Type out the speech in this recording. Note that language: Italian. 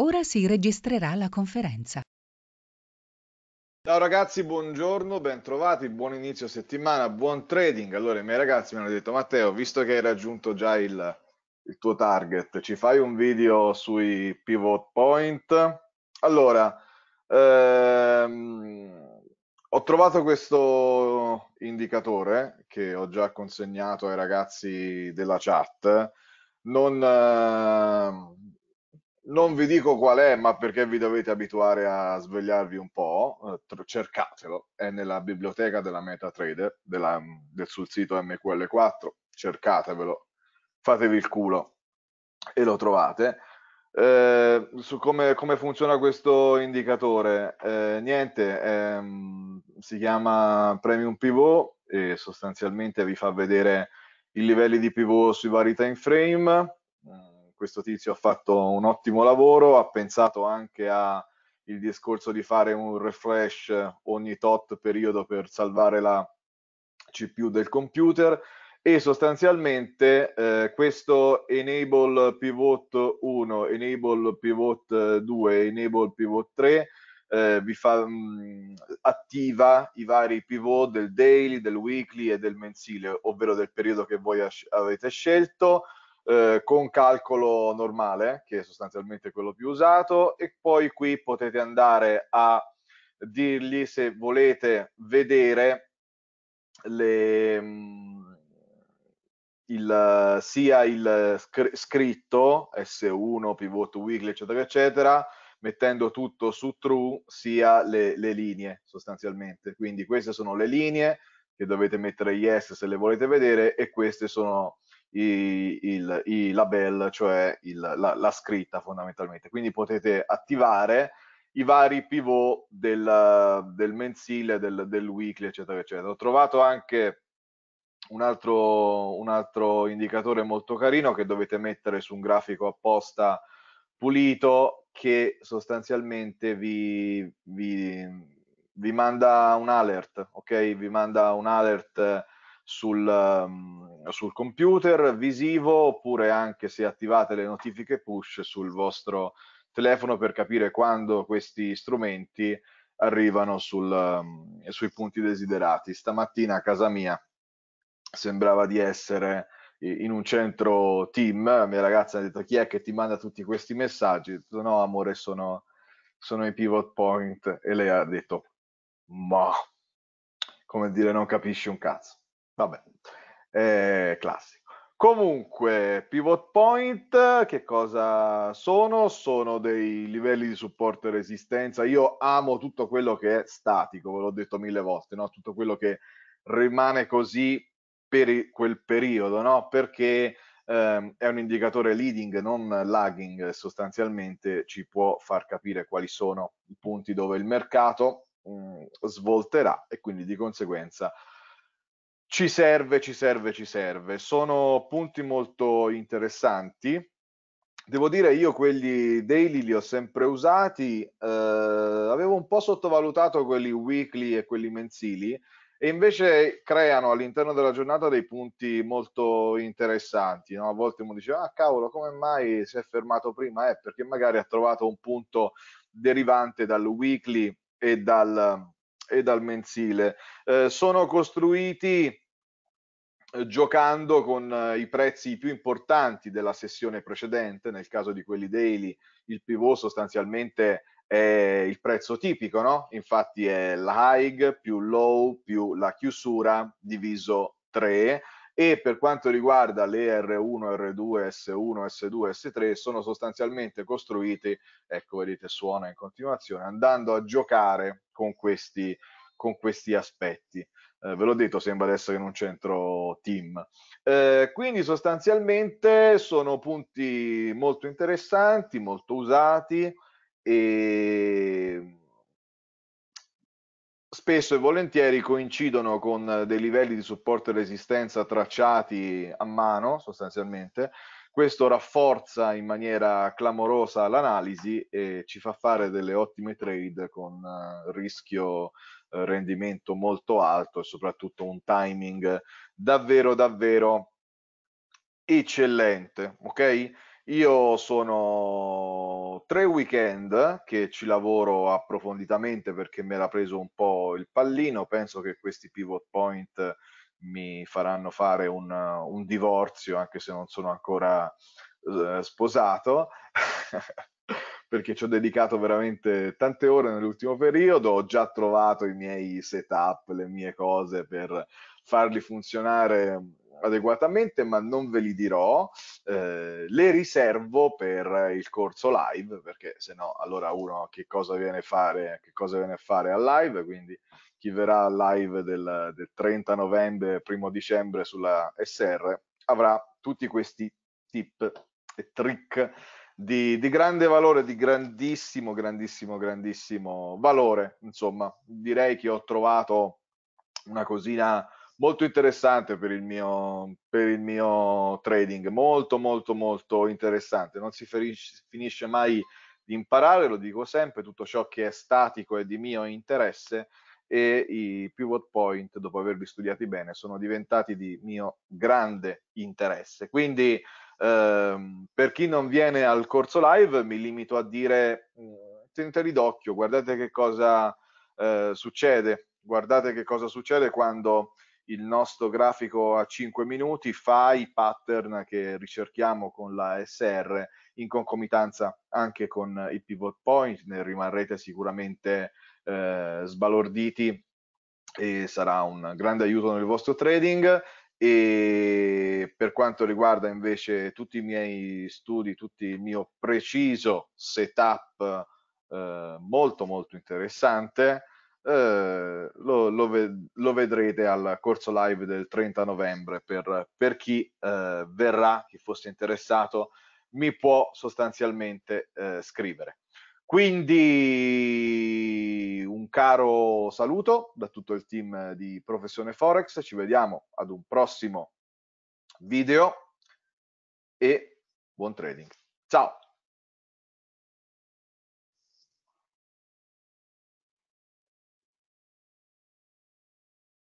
Ora si registrerà la conferenza. Ciao ragazzi, buongiorno, bentrovati, buon inizio settimana, buon trading. Allora, i miei ragazzi mi hanno detto, Matteo, visto che hai raggiunto già il, il tuo target, ci fai un video sui pivot point? Allora, ehm, ho trovato questo indicatore che ho già consegnato ai ragazzi della chat. Non... Ehm, non vi dico qual è, ma perché vi dovete abituare a svegliarvi un po', eh, cercatelo, è nella biblioteca della MetaTrader, della, del, sul sito MQL4, cercatevelo, fatevi il culo e lo trovate. Eh, su come, come, funziona questo indicatore, eh, niente, ehm, si chiama Premium Pivot e sostanzialmente vi fa vedere i livelli di pivot sui vari time frame, questo tizio ha fatto un ottimo lavoro, ha pensato anche al discorso di fare un refresh ogni tot periodo per salvare la CPU del computer e sostanzialmente eh, questo enable pivot 1, enable pivot 2, eh, enable pivot 3 eh, vi fa, mh, attiva i vari pivot del daily, del weekly e del mensile, ovvero del periodo che voi avete scelto, eh, con calcolo normale, che è sostanzialmente quello più usato, e poi qui potete andare a dirgli se volete vedere le, mm, il, sia il scritto S1, pivot weekly, eccetera, eccetera, mettendo tutto su true, sia le, le linee sostanzialmente. Quindi queste sono le linee che dovete mettere yes se le volete vedere e queste sono i, il, i label, cioè il, la, la, scritta fondamentalmente. Quindi potete attivare i vari pivot del, del mensile, del, del, weekly, eccetera, eccetera. Ho trovato anche un altro, un altro indicatore molto carino che dovete mettere su un grafico apposta pulito che sostanzialmente vi, vi, vi manda un alert, ok? Vi manda un alert sul, sul computer visivo oppure anche se attivate le notifiche push sul vostro telefono per capire quando questi strumenti arrivano sul, ehm, sui punti desiderati. Stamattina a casa mia sembrava di essere in un centro team, mia ragazza ha detto chi è che ti manda tutti questi messaggi? Ho detto no amore sono, sono i pivot point e lei ha detto ma come dire non capisci un cazzo. Vabbè, eh, classico. Comunque, pivot point, che cosa sono? Sono dei livelli di supporto e resistenza. Io amo tutto quello che è statico, ve l'ho detto mille volte, no? tutto quello che rimane così per quel periodo, no? perché ehm, è un indicatore leading, non lagging, sostanzialmente ci può far capire quali sono i punti dove il mercato mh, mm, svolterà e quindi di conseguenza ci serve, ci serve, ci serve. Sono punti molto interessanti. Devo dire, io quelli daily li ho sempre usati, eh, avevo un po' sottovalutato quelli weekly e quelli mensili, e invece creano all'interno della giornata dei punti molto interessanti. No? A volte uno dice, ah cavolo, come mai si è fermato prima? Eh, perché magari ha trovato un punto derivante dal weekly e dal, e dal mensile. Eh, sono costruiti eh, giocando con eh, i prezzi più importanti della sessione precedente, nel caso di quelli daily il pivot sostanzialmente è il prezzo tipico, no? infatti è la high più low più la chiusura diviso 3 e per quanto riguarda le R1, R2, S1, S2, S3 sono sostanzialmente costruite, ecco vedete suona in continuazione, andando a giocare con questi, con questi aspetti. Eh, ve l'ho detto, sembra adesso che non centro team. Eh, quindi sostanzialmente sono punti molto interessanti, molto usati e spesso e volentieri coincidono con eh, dei livelli di supporto e resistenza tracciati a mano sostanzialmente. Questo rafforza in maniera clamorosa l'analisi e ci fa fare delle ottime trade con eh, rischio eh, rendimento molto alto e soprattutto un timing davvero davvero eccellente, ok? Io sono tre weekend che ci lavoro approfonditamente perché mi era preso un po' il pallino, penso che questi pivot point mi faranno fare un, un divorzio anche se non sono ancora eh, sposato perché ci ho dedicato veramente tante ore nell'ultimo periodo, ho già trovato i miei setup, le mie cose per farli funzionare adeguatamente, ma non ve li dirò. Eh, le riservo per il corso live, perché se no allora uno che cosa viene a fare, che cosa viene a fare al live, quindi chi verrà al live del, del 30 novembre, primo dicembre sulla SR, avrà tutti questi tip e trick di, di, grande valore, di grandissimo, grandissimo, grandissimo valore. Insomma, direi che ho trovato una cosina molto interessante per il, mio, per il mio trading, molto molto molto interessante, non si finisce mai di imparare, lo dico sempre, tutto ciò che è statico è di mio interesse e i pivot point, dopo avervi studiati bene, sono diventati di mio grande interesse. Quindi ehm, per chi non viene al corso live mi limito a dire mm, teneteli d'occhio, guardate che cosa eh, succede, guardate che cosa succede quando il nostro grafico a 5 minuti fa i pattern che ricerchiamo con la SR in concomitanza anche con i pivot point, ne rimarrete sicuramente eh, sbalorditi e sarà un grande aiuto nel vostro trading e per quanto riguarda invece tutti i miei studi, tutto il mio preciso setup eh, molto molto interessante eh, lo, lo, ved- lo, vedrete al corso live del 30 novembre per, per chi eh, verrà, chi fosse interessato, mi può sostanzialmente eh, scrivere. Quindi un caro saluto da tutto il team di Professione Forex, ci vediamo ad un prossimo video e buon trading. Ciao!